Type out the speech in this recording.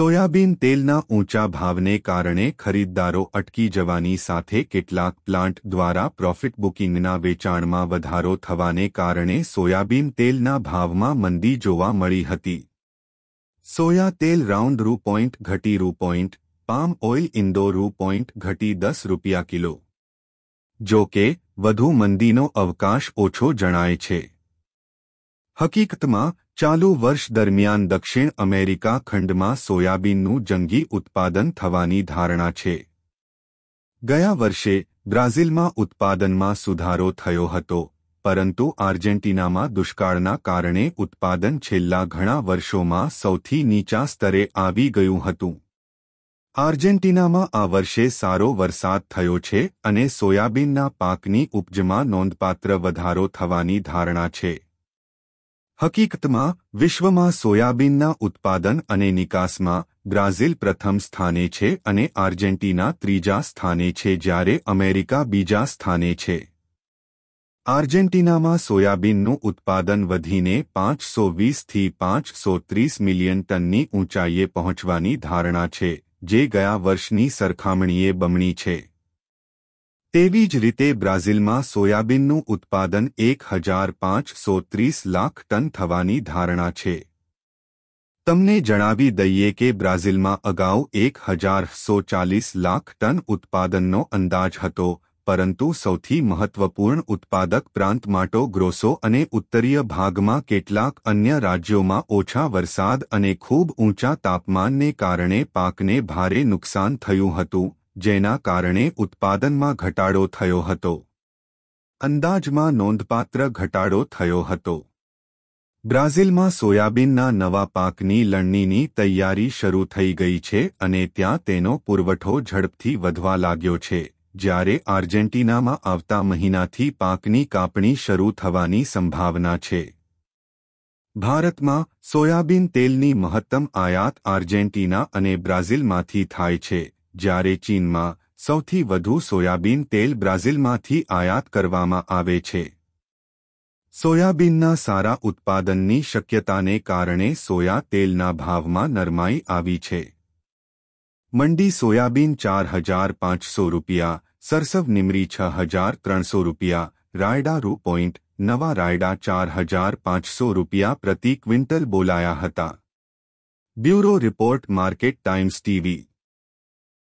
soybean તેલના ઊંચા ભાવને કારણે ખરીદદારો અટકી જવાની સાથે કેટલાક પ્લાન્ટ દ્વારા પ્રોફિટ બુકિંગના વેચાણમાં વધારો થવાને કારણે સોયાબીન તેલના ભાવમાં મંદી જોવા મળી હતી સોયા તેલ રાઉન્ડ રૂ પોઈન્ટ ઘટી રૂ પોઈન્ટ પામ ઓઇલ ઇન્દો રૂ પોઈન્ટ ઘટી દસ રૂપિયા કિલો જો કે વધુ મંદીનો અવકાશ ઓછો જણાય છે હકીકતમાં ચાલુ વર્ષ દરમિયાન દક્ષિણ અમેરિકા ખંડમાં સોયાબીનનું જંગી ઉત્પાદન થવાની ધારણા છે ગયા વર્ષે બ્રાઝિલમાં ઉત્પાદનમાં સુધારો થયો હતો પરંતુ આર્જેન્ટિનામાં દુષ્કાળના કારણે ઉત્પાદન છેલ્લા ઘણા વર્ષોમાં સૌથી નીચા સ્તરે આવી ગયું હતું આર્જેન્ટિનામાં આ વર્ષે સારો વરસાદ થયો છે અને સોયાબીનના પાકની ઉપજમાં નોંધપાત્ર વધારો થવાની ધારણા છે હકીકતમાં વિશ્વમાં સોયાબીનના ઉત્પાદન અને નિકાસમાં બ્રાઝિલ પ્રથમ સ્થાને છે અને આર્જેન્ટિના ત્રીજા સ્થાને છે જ્યારે અમેરિકા બીજા સ્થાને છે આર્જેન્ટિનામાં સોયાબીનનું ઉત્પાદન વધીને પાંચસો વીસથી પાંચસો ત્રીસ મિલિયન ટનની ઊંચાઈએ પહોંચવાની ધારણા છે જે ગયા વર્ષની સરખામણીએ બમણી છે તેવી જ રીતે બ્રાઝિલમાં સોયાબીનનું ઉત્પાદન એક હજાર પાંચસો ત્રીસ લાખ ટન થવાની ધારણા છે તમને જણાવી દઈએ કે બ્રાઝિલમાં અગાઉ એક હજાર ચાલીસ લાખ ટન ઉત્પાદનનો અંદાજ હતો પરંતુ સૌથી મહત્વપૂર્ણ ઉત્પાદક પ્રાંત માટો ગ્રોસો અને ઉત્તરીય ભાગમાં કેટલાક અન્ય રાજ્યોમાં ઓછા વરસાદ અને ખૂબ ઊંચા તાપમાનને કારણે પાકને ભારે નુકસાન થયું હતું જેના કારણે ઉત્પાદનમાં ઘટાડો થયો હતો અંદાજમાં નોંધપાત્ર ઘટાડો થયો હતો બ્રાઝિલમાં સોયાબીનના નવા પાકની લણણીની તૈયારી શરૂ થઈ ગઈ છે અને ત્યાં તેનો પુરવઠો ઝડપથી વધવા લાગ્યો છે જ્યારે આર્જેન્ટિનામાં આવતા મહિનાથી પાકની કાપણી શરૂ થવાની સંભાવના છે ભારતમાં સોયાબીન તેલની મહત્તમ આયાત આર્જેન્ટિના અને બ્રાઝિલમાંથી થાય છે જ્યારે ચીનમાં સૌથી વધુ સોયાબીન તેલ બ્રાઝિલમાંથી આયાત કરવામાં આવે છે સોયાબીનના સારા ઉત્પાદનની શક્યતાને કારણે સોયા તેલના ભાવમાં નરમાઈ આવી છે મંડી સોયાબીન ચાર હજાર પાંચસો રૂપિયા સરસવ નિમરી છ હજાર ત્રણસો રૂપિયા રાયડા રૂ પોઈન્ટ નવા રાયડા ચાર હજાર પાંચસો રૂપિયા પ્રતિ ક્વિન્ટલ બોલાયા હતા bureau report market times TV